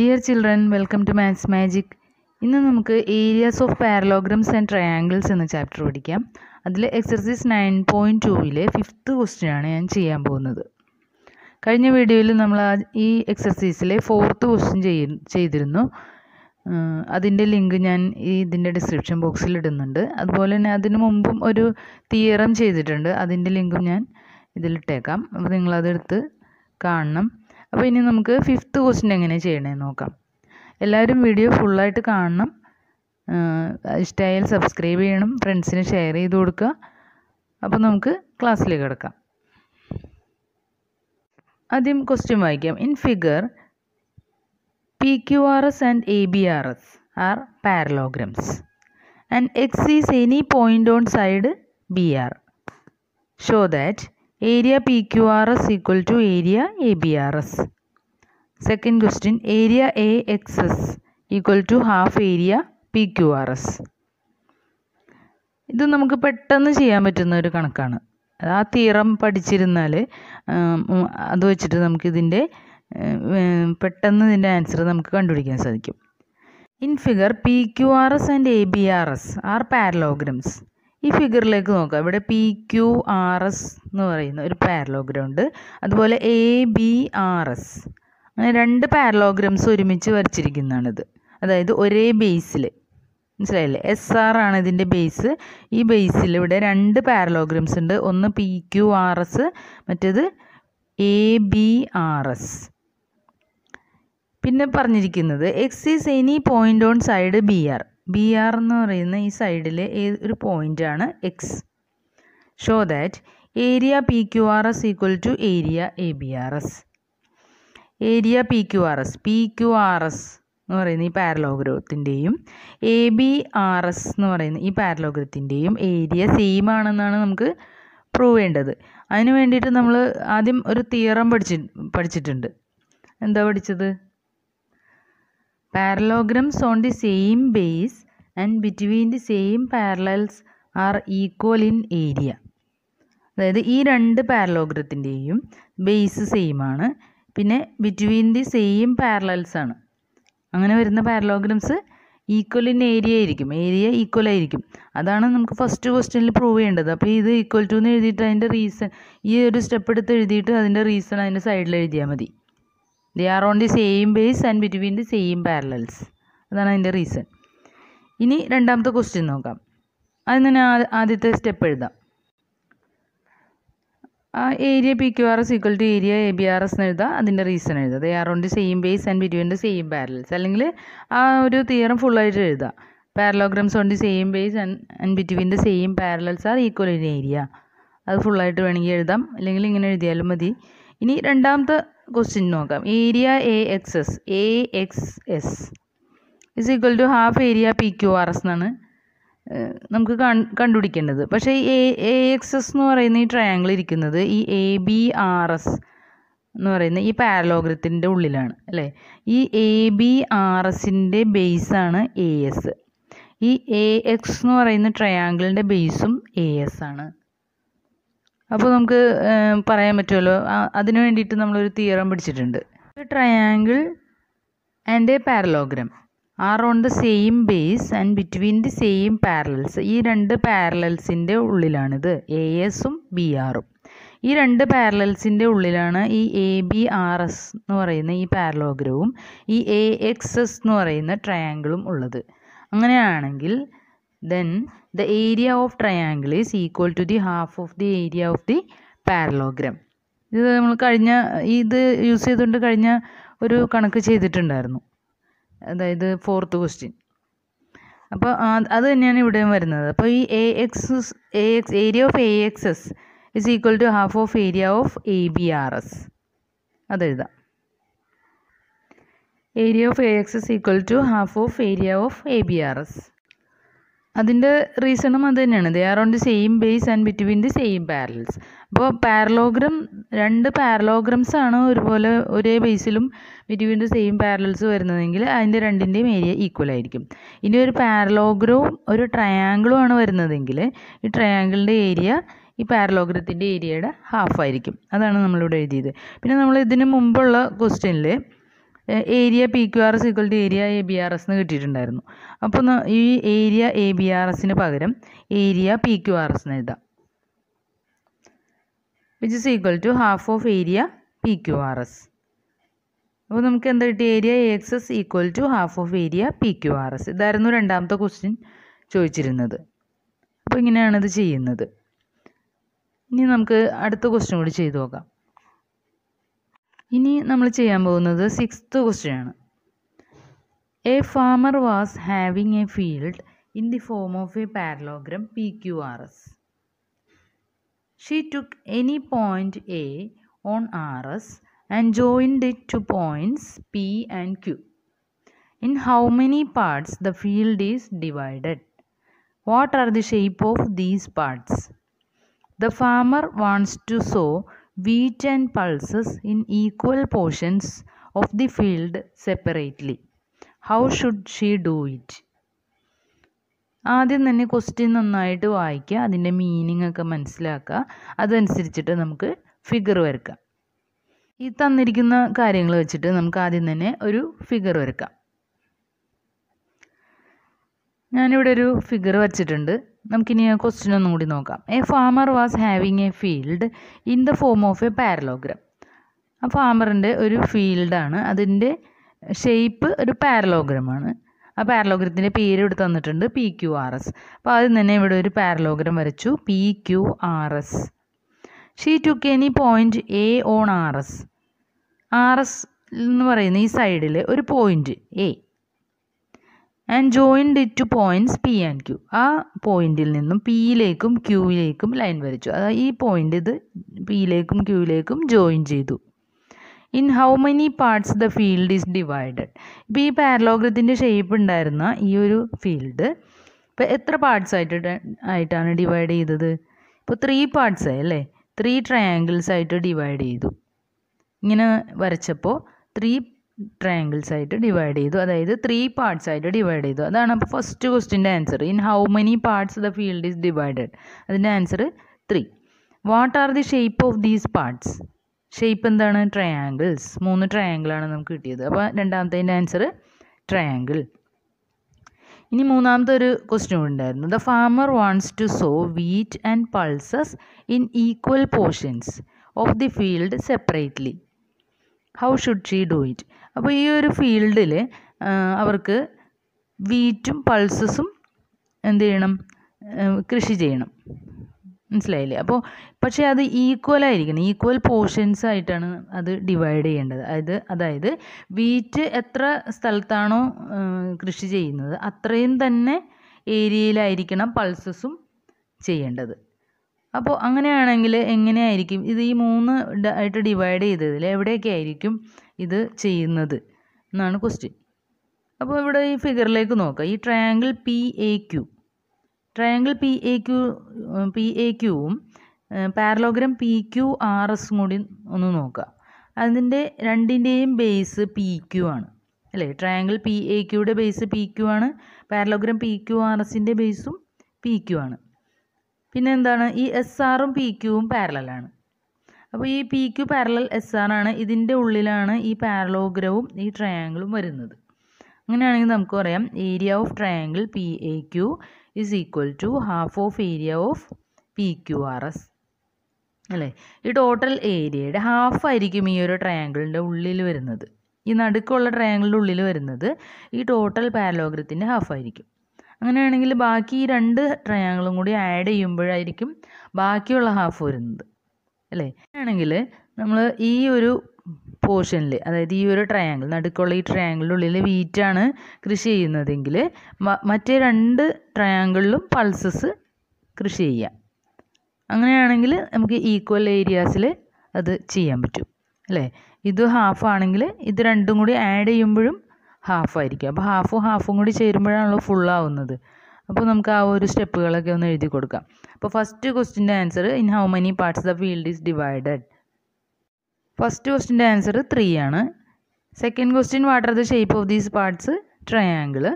Dear children welcome to maths magic ഇന്ന് നമുക്ക് areas of parallelograms and triangles എന്ന chapter പഠിക്കാം അതിൽ എക്സർസൈസ് നയൻ പോയിൻറ്റ് ടൂവിലെ ഫിഫ്ത്ത് ആണ് ഞാൻ ചെയ്യാൻ പോകുന്നത് കഴിഞ്ഞ വീഡിയോയിൽ നമ്മൾ ഈ എക്സർസൈസിലെ ഫോർത്ത് ക്വസ്റ്റ്യൻ ചെയ്യ ചെയ്തിരുന്നു അതിൻ്റെ ലിങ്ക് ഞാൻ ഈ ഇതിൻ്റെ ഡിസ്ക്രിപ്ഷൻ ബോക്സിൽ ഇടുന്നുണ്ട് അതുപോലെ തന്നെ അതിന് മുമ്പും ഒരു തിയറം ചെയ്തിട്ടുണ്ട് അതിൻ്റെ ലിങ്കും ഞാൻ ഇതിലിട്ടേക്കാം അപ്പോൾ നിങ്ങളതെടുത്ത് കാണണം അപ്പോൾ ഇനി നമുക്ക് ഫിഫ്ത്ത് ക്വസ്റ്റ്യൻ എങ്ങനെ ചെയ്യണേ നോക്കാം എല്ലാവരും വീഡിയോ ഫുള്ളായിട്ട് കാണണം ഇഷ്ടമായാൽ സബ്സ്ക്രൈബ് ചെയ്യണം ഫ്രണ്ട്സിന് ഷെയർ ചെയ്ത് കൊടുക്കുക അപ്പോൾ നമുക്ക് ക്ലാസ്സിലേക്ക് കിടക്കാം ആദ്യം ക്വസ്റ്റ്യൻ വായിക്കാം in figure P Q R S and A B R S are parallelograms and X is any point on side B R show that area P Q R S equal to area A B R S second question area A X S equal to half area P Q R S ഇത് നമുക്ക് പെട്ടെന്ന് ചെയ്യാൻ പറ്റുന്ന ഒരു കണക്കാണ് ആ theorem പഠിച്ചിരുന്നാൽ അത് വെച്ചിട്ട് നമുക്കിതിൻ്റെ പെട്ടെന്ന് ഇതിൻ്റെ ആൻസർ നമുക്ക് കണ്ടുപിടിക്കാൻ സാധിക്കും in figure P Q R S and A B R S are parallelograms ഈ ഫിഗറിലേക്ക് നോക്കുക ഇവിടെ പി ക്യു ആർ എസ് എന്ന് പറയുന്ന ഒരു പാരലോഗ്രാം ഉണ്ട് അതുപോലെ എ ബി ആർ എസ് അങ്ങനെ രണ്ട് പാരലോഗ്രാംസ് ഒരുമിച്ച് വരച്ചിരിക്കുന്നതാണിത് അതായത് ഒരേ ബേസിൽ മനസ്സിലായില്ലേ എസ് ആർ ആണ് ഇതിൻ്റെ ബേസ് ഈ ബേസിൽ ഇവിടെ രണ്ട് പാരലോഗ്രാംസ് ഉണ്ട് ഒന്ന് പി ക്യു ആർ എസ് മറ്റേത് എ ബി ആർ എസ് പിന്നെ പറഞ്ഞിരിക്കുന്നത് X is any point on side B R B R എന്ന് പറയുന്ന ഈ സൈഡിലെ ഏത് ഒരു പോയിൻ്റാണ് X show that area P Q R S equal to area A B R S area P Q R S P Q R S എന്ന് പറയുന്ന ഈ പാരലോഗ്രഹത്തിൻ്റെയും എ ബി ആർ എസ് എന്ന് പറയുന്ന ഈ പാരലോഗ്രഹത്തിൻ്റെയും ഏരിയ സെയിം ആണെന്നാണ് നമുക്ക് പ്രൂവ് ചെയ്യേണ്ടത് അതിന് വേണ്ടിയിട്ട് നമ്മൾ ആദ്യം ഒരു തിയറം പഠിച്ചി പഠിച്ചിട്ടുണ്ട് എന്താ പഠിച്ചത് Parallelograms on the same base and between the same parallels are equal in area. അതായത് ഈ രണ്ട് പാരലോഗ്രത്തിൻ്റെയും ബേസ് സെയിം ആണ് പിന്നെ ബിറ്റ്വീൻ ദി സെയിം പാരലൽസ് ആണ് അങ്ങനെ വരുന്ന പാരലോഗ്രംസ് ഈക്വൽ ഇൻ ഏരിയ ആയിരിക്കും ഏരിയ ഈക്വൽ ആയിരിക്കും അതാണ് നമുക്ക് ഫസ്റ്റ് ക്വസ്റ്റ്യനിൽ പ്രൂവ് ചെയ്യേണ്ടത് അപ്പോൾ ഇത് ഈക്വൽ ടു എന്ന് എഴുതിയിട്ട് അതിൻ്റെ റീസൺ ഈ ഒരു സ്റ്റെപ്പ് എടുത്ത് എഴുതിയിട്ട് അതിൻ്റെ റീസൺ അതിൻ്റെ സൈഡിൽ എഴുതിയാൽ മതി they are on the same base and between the same parallels അതാണ് അതിൻ്റെ റീസൺ ഇനി രണ്ടാമത്തെ ക്വസ്റ്റ്യൻ നോക്കാം അതിന് തന്നെ ആദ്യത്തെ സ്റ്റെപ്പ് എഴുതാം ആ area P Q R S equal to area A B R S എന്ന് എഴുതാം അതിൻ്റെ റീസൺ എഴുതാം they are on the same base and between the same parallels അല്ലെങ്കിൽ ആ ഒരു തിയറം ഫുള്ളായിട്ട് എഴുതാം parallelograms on the same base and and between the same parallels are equal in area അത് ഫുള്ളായിട്ട് വേണമെങ്കിൽ എഴുതാം അല്ലെങ്കിൽ ഇങ്ങനെ എഴുതിയാലും മതി ഇനി രണ്ടാമത്തെ ക്വസ്റ്റ്യൻ നോക്കാം area A X S A X S is equal to half area P Q R S എന്നാണ് നമുക്ക് കണ്ടുപിടിക്കേണ്ടത് പക്ഷേ ഈ എ എക്സ് എസ് എന്ന് പറയുന്ന ഈ ട്രയാങ്കിൾ ഇരിക്കുന്നത് ഈ എ ബി ആർ എസ് എന്ന് പറയുന്ന ഈ പാരലോഗ്രത്തിൻ്റെ ഉള്ളിലാണ് അല്ലേ ഈ എ ബി ആർ എസിൻ്റെ ബേസാണ് എ എസ് ഈ എ എക്സ് എന്ന് പറയുന്ന ട്രയാങ്കിളിൻ്റെ ബേസും എ എസ് ആണ് അപ്പോൾ നമുക്ക് പറയാൻ പറ്റുമല്ലോ അതിന് വേണ്ടിയിട്ട് നമ്മളൊരു തിയറം പിടിച്ചിട്ടുണ്ട് ഒരു triangle and a parallelogram are on the same base and between the same parallels ഈ രണ്ട് പാരലൽസിൻ്റെ ഉള്ളിലാണിത് എ എസും ബി ആറും ഈ രണ്ട് പാരലൽസിൻ്റെ ഉള്ളിലാണ് ഈ എ ബി ആർ എസ് എന്ന് പറയുന്ന ഈ പാരലോഗ്രവും ഈ എ എക്സ് എസ് എന്ന് പറയുന്ന ട്രയാങ്കിളും ഉള്ളത് അങ്ങനെയാണെങ്കിൽ then the area of triangle is equal to the half of the area of the parallelogram ഇത് നമ്മൾ കഴിഞ്ഞ ഇത് യൂസ് ചെയ്തുകൊണ്ട് കഴിഞ്ഞ ഒരു കണക്ക് ചെയ്തിട്ടുണ്ടായിരുന്നു അതായത് ഫോർത്ത് ക്വസ്റ്റ്യൻ അപ്പോൾ അത് തന്നെയാണ് ഇവിടെയും വരുന്നത് അപ്പോൾ ഈ A X A X area of A X S is equal to half of area of A B R S അത് എഴുതാം area of A X is equal to half of area of A B R S അതിൻ്റെ റീസണും അത് തന്നെയാണ് they are on the same base and between the same parallels അപ്പോൾ parallelogram രണ്ട് parallelograms ആണ് ഒരുപോലെ ഒരേ ബേസിലും ബിറ്റ്വീൻ ദി സെയിം പാരലൽസ് വരുന്നതെങ്കിൽ അതിൻ്റെ രണ്ടിൻ്റെയും ഏരിയ ഈക്വൽ ആയിരിക്കും ഇനി ഒരു പാരലോഗ്രവും ഒരു ട്രയാങ്കിളും ആണ് വരുന്നതെങ്കിൽ ഈ ട്രയാങ്കിളിൻ്റെ ഏരിയ ഈ പാരലോഗ്രത്തിൻ്റെ ഏരിയയുടെ ഹാഫ് ആയിരിക്കും അതാണ് നമ്മളിവിടെ എഴുതിയത് പിന്നെ നമ്മൾ ഇതിന് മുമ്പുള്ള ക്വസ്റ്റ്യനിൽ area P Q R S equal to area A B R S എന്ന് കിട്ടിയിട്ടുണ്ടായിരുന്നു അപ്പോൾ ഈ ഏരിയ എ ബി ആർ എസിന് പകരം area P Q R S എന്ന് എഴുതാം which is equal to half of area P Q R S അപ്പോൾ നമുക്ക് എന്താ കിട്ടി area A X S equal to half of area P Q R S ഇതായിരുന്നു രണ്ടാമത്തെ ക്വസ്റ്റ്യൻ ചോദിച്ചിരുന്നത് അപ്പോൾ ഇങ്ങനെയാണ് ഇത് ചെയ്യുന്നത് ഇനി നമുക്ക് അടുത്ത ക്വസ്റ്റ്യൻ കൂടി ചെയ്തു നോക്കാം ഇനി നമ്മൾ ചെയ്യാൻ പോകുന്നത് സിക്സ്ത്ത് ക്വസ്റ്റ്യൻ ആണ് a farmer was having a field in the form of a parallelogram P Q R S she took any point A on R S and joined it to points P and Q in how many parts the field is divided what are the shape of these parts the farmer wants to sow wheat and pulses in equal portions of the field separately how should she do it ആദ്യം തന്നെ question നന്നായിട്ട് വായിക്കുക അതിൻ്റെ meaning ഒക്കെ മനസ്സിലാക്കുക അതനുസരിച്ചിട്ട് നമുക്ക് figure വരക്കാം ഈ തന്നിരിക്കുന്ന കാര്യങ്ങൾ വെച്ചിട്ട് നമുക്ക് ആദ്യം തന്നെ ഒരു ഫിഗർ വരക്കാം ഞാനിവിടെ ഒരു ഫിഗർ വച്ചിട്ടുണ്ട് നമുക്കിനി ക്വസ്റ്റ്യൻ ഒന്നും കൂടി നോക്കാം a farmer was having a field in the form of a parallelogram ആ ഫാമറിൻ്റെ ഒരു ഫീൽഡാണ് അതിൻ്റെ ഷേപ്പ് ഒരു പാരലോഗ്രമാണ് ആ പാരലോഗ്രത്തിൻ്റെ പേര് ഇവിടെ തന്നിട്ടുണ്ട് പി ക്യു ആർ എസ് അപ്പോൾ ആദ്യം തന്നെ ഇവിടെ ഒരു പാരലോഗ്രം വരച്ചു P Q R S she took any point A on R S R S എന്ന് പറയുന്ന ഈ സൈഡിൽ ഒരു point A and joined it to points P and Q ആ പോയിന്റിൽ നിന്നും പിയിലേക്കും ക്യൂയിലേക്കും ലൈൻ വരച്ചു അതായത് ഈ പോയിൻ്റ് ഇത് പിയിലേക്കും ക്യൂയിലേക്കും ജോയിൻ ചെയ്തു in how many parts the field is divided ഇപ്പോൾ ഈ പാരലോഗ്രത്തിൻ്റെ ഷേപ്പ് ഉണ്ടായിരുന്ന ഈ ഒരു ഫീൽഡ് ഇപ്പോൾ എത്ര പാർട്സ് ആയിട്ട് ആയിട്ടാണ് ഡിവൈഡ് ചെയ്തത് ഇപ്പോൾ ത്രീ പാർട്സ് ആയി അല്ലേ ത്രീ ട്രയാങ്കിൾസ് ആയിട്ട് ഡിവൈഡ് ചെയ്തു ഇങ്ങനെ വരച്ചപ്പോൾ ത്രീ ട്രയാങ്കിൾസ് ആയിട്ട് ഡിവൈഡ് ചെയ്തു അതായത് ത്രീ പാർട്സ് ആയിട്ട് ഡിവൈഡ് ചെയ്തു അതാണ് അപ്പോൾ ഫസ്റ്റ് ക്വസ്റ്റിൻ്റെ answer in how many parts the field is divided അതിൻ്റെ answer three what are the shape of these parts shape എന്താണ് ട്രയാങ്കിൾസ് മൂന്ന് ട്രയാങ്കിളാണ് നമുക്ക് കിട്ടിയത് അപ്പോൾ രണ്ടാമത്തതിൻ്റെ ആൻസർ ട്രയാങ്കിൾ ഇനി മൂന്നാമത്തെ ഒരു ക്വസ്റ്റ്യൻ ഉണ്ടായിരുന്നു the farmer wants to sow wheat and pulses in equal portions of the field separately how should she do it അപ്പോൾ ഈ ഒരു ഫീൽഡിൽ അവർക്ക് വീറ്റും പൾസസും എന്ത് ചെയ്യണം കൃഷി ചെയ്യണം മനസ്സിലായില്ലേ അപ്പോൾ പക്ഷേ അത് ഈക്വൽ ആയിരിക്കണം ഈക്വൽ പോർഷൻസ് ആയിട്ടാണ് അത് ഡിവൈഡ് ചെയ്യേണ്ടത് അതായത് അതായത് വീറ്റ് എത്ര സ്ഥലത്താണോ കൃഷി ചെയ്യുന്നത് അത്രയും തന്നെ ഏരിയയിലായിരിക്കണം പൾസസും ചെയ്യേണ്ടത് അപ്പോൾ അങ്ങനെയാണെങ്കിൽ എങ്ങനെയായിരിക്കും ഇത് ഈ മൂന്ന് ആയിട്ട് ഡിവൈഡ് ചെയ്തതിൽ എവിടെയൊക്കെ ആയിരിക്കും ഇത് ചെയ്യുന്നത് എന്നാണ് ക്വസ്റ്റ്യൻ അപ്പോൾ ഇവിടെ ഈ ഫിഗറിലേക്ക് നോക്കുക ഈ triangle P A Q triangle P A Q P A ക്യുവും പാരലോഗ്രാം പി ക്യു ആർ എസും കൂടി ഒന്ന് നോക്കുക അതിൻ്റെ രണ്ടിൻ്റെയും ബേസ് പി ക്യു ആണ് അല്ലേ ട്രയാങ്കിൾ പി എ ക്യുടെ ബേസ് പി ക്യു ആണ് പാരലോഗ്രാം പി ക്യു ആർ എസിൻ്റെ ബേസും പി ക്യു ആണ് പിന്നെ എന്താണ് ഈ എസ് ആറും പി ക്യൂവും പാരലലാണ് അപ്പോൾ ഈ P Q parallel S R ആണ് ഇതിൻ്റെ ഉള്ളിലാണ് ഈ പാരലോഗ്രവും ഈ ട്രയാങ്കിളും വരുന്നത് അങ്ങനെയാണെങ്കിൽ നമുക്ക് പറയാം area of triangle P A Q is equal to half of area of P Q R S അല്ലേ ഈ ടോട്ടൽ ഏരിയയുടെ ഹാഫ് ആയിരിക്കും ഈ ഒരു ട്രയാങ്കിളിൻ്റെ ഉള്ളിൽ വരുന്നത് ഈ നടുക്കുള്ള ട്രയാങ്കിളിൻ്റെ ഉള്ളിൽ വരുന്നത് ഈ ടോട്ടൽ പാരലോഗ്രത്തിൻ്റെ ഹാഫ് ആയിരിക്കും അങ്ങനെയാണെങ്കിൽ ബാക്കി ഈ രണ്ട് ട്രയാങ്കിളും കൂടി ആഡ് ചെയ്യുമ്പോഴായിരിക്കും ബാക്കിയുള്ള ഹാഫ് വരുന്നത് അല്ലേ അങ്ങനെയാണെങ്കിൽ നമ്മൾ ഈ ഒരു പോർഷനിൽ അതായത് ഈ ഒരു ട്രയാങ്കിൾ നടുക്കുള്ള ഈ ട്രയാങ്കിളിൻ്റെ ഉള്ളിൽ വീറ്റാണ് കൃഷി ചെയ്യുന്നതെങ്കിൽ മറ്റേ രണ്ട് ട്രയാങ്കിളിലും പൾസസ് കൃഷി ചെയ്യാം അങ്ങനെയാണെങ്കിൽ നമുക്ക് ഈക്വൽ ഏരിയാസിൽ അത് ചെയ്യാൻ പറ്റും അല്ലേ ഇത് ഹാഫ് ആണെങ്കിൽ ഇത് രണ്ടും കൂടി ആഡ് ചെയ്യുമ്പോഴും ഹാഫായിരിക്കും അപ്പോൾ ഹാഫും ഹാഫും കൂടി ചേരുമ്പോഴാണല്ലോ ഫുള്ളാവുന്നത് അപ്പോൾ നമുക്ക് ആ ഒരു സ്റ്റെപ്പുകളൊക്കെ ഒന്ന് എഴുതി കൊടുക്കാം അപ്പോൾ ഫസ്റ്റ് ക്വസ്റ്റിൻ്റെ answer in how many parts the field is divided first ക്വസ്റ്റിൻ്റെ ആൻസർ ത്രീ ആണ് second question what are the shape of these parts triangle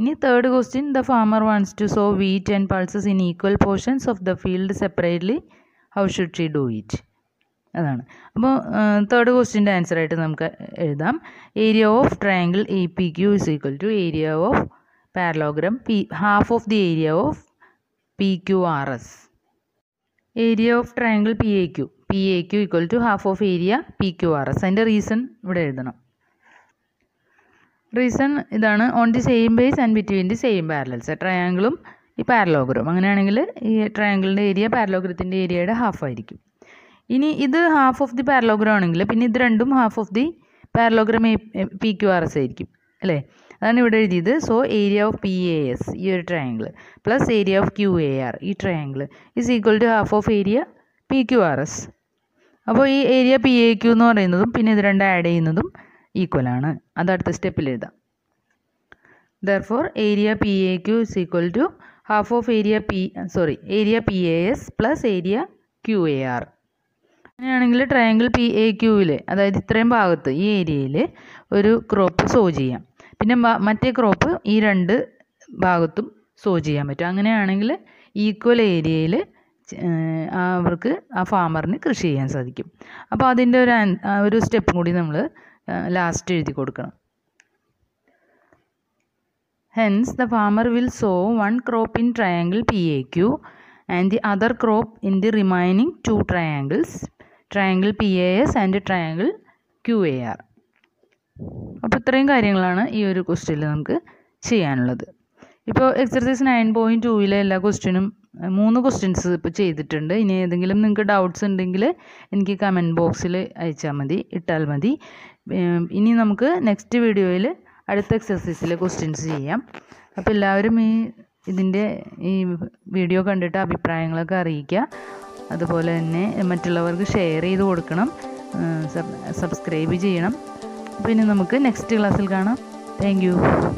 ഇനി third question the farmer wants to sow wheat and pulses in equal portions of the field separately how should she do it അതാണ് അപ്പോൾ third answer ആൻസറായിട്ട് നമുക്ക് എഴുതാം area of triangle A P Q is equal to area of parallelogram P half of the area of P Q R S area of triangle P A Q P A Q equal to half of area P Q R S അതിൻ്റെ reason ഇവിടെ എഴുതണം reason ഇതാണ് on the same base and between the same parallels ട്രയാങ്കിളും ഈ parallelogram അങ്ങനെയാണെങ്കിൽ ഈ ട്രയാങ്കിളിൻ്റെ area പാരലോഗ്രത്തിൻ്റെ ഏരിയയുടെ half ആയിരിക്കും ഇനി ഇത് ഹാഫ് ഓഫ് ദി പാരലോഗ്രാം ആണെങ്കിൽ പിന്നെ ഇത് രണ്ടും half of the parallelogram P Q R S ആയിരിക്കും അല്ലേ അതാണ് ഇവിടെ എഴുതിയത് so area of P A S ഈ ഒരു triangle plus area of Q A R ഈ triangle is equal to half of area P Q R S അപ്പോൾ ഈ ഏരിയ പി എ ക്യു എന്ന് പറയുന്നതും പിന്നെ ഇത് രണ്ട് ആഡ് ചെയ്യുന്നതും ഈക്വൽ ആണ് അത് അടുത്ത സ്റ്റെപ്പിൽ എഴുതാം for area P A Q is equal to half of area P sorry area P A S plus area Q A R അങ്ങനെയാണെങ്കിൽ ട്രയാങ്കിൾ പി എ ക്യൂവിൽ അതായത് ഇത്രയും ഭാഗത്ത് ഈ ഏരിയയിൽ ഒരു ക്രോപ്പ് സോ ചെയ്യാം പിന്നെ മറ്റേ ക്രോപ്പ് ഈ രണ്ട് ഭാഗത്തും സോ ചെയ്യാൻ പറ്റും അങ്ങനെയാണെങ്കിൽ ഈക്വൽ ഏരിയയിൽ അവർക്ക് ആ ഫാമറിന് കൃഷി ചെയ്യാൻ സാധിക്കും അപ്പോൾ അതിൻ്റെ ഒരു ഒരു സ്റ്റെപ്പും കൂടി നമ്മൾ ലാസ്റ്റ് എഴുതി കൊടുക്കണം hence the farmer will sow one crop in triangle P A Q and the other crop in the remaining two triangles triangle P A S and triangle Q A R അപ്പോൾ ഇത്രയും കാര്യങ്ങളാണ് ഈ ഒരു ക്വസ്റ്റ്യനിൽ നമുക്ക് ചെയ്യാനുള്ളത് ഇപ്പോൾ എക്സർസൈസ് നയൻ പോയിൻറ്റ് ടൂവിലെ എല്ലാ ക്വസ്റ്റ്യനും മൂന്ന് ക്വസ്റ്റ്യൻസ് ഇപ്പോൾ ചെയ്തിട്ടുണ്ട് ഇനി ഏതെങ്കിലും നിങ്ങൾക്ക് ഡൗട്ട്സ് ഉണ്ടെങ്കിൽ എനിക്ക് കമൻറ്റ് ബോക്സിൽ അയച്ചാൽ മതി ഇട്ടാൽ മതി ഇനി നമുക്ക് നെക്സ്റ്റ് വീഡിയോയിൽ അടുത്ത എക്സർസൈസിലെ ക്വസ്റ്റ്യൻസ് ചെയ്യാം അപ്പോൾ എല്ലാവരും ഈ ഇതിൻ്റെ ഈ വീഡിയോ കണ്ടിട്ട് അഭിപ്രായങ്ങളൊക്കെ അറിയിക്കുക അതുപോലെ തന്നെ മറ്റുള്ളവർക്ക് ഷെയർ ചെയ്ത് കൊടുക്കണം സബ്സ്ക്രൈബ് ചെയ്യണം പിന്നെ നമുക്ക് നെക്സ്റ്റ് ക്ലാസ്സിൽ കാണാം താങ്ക്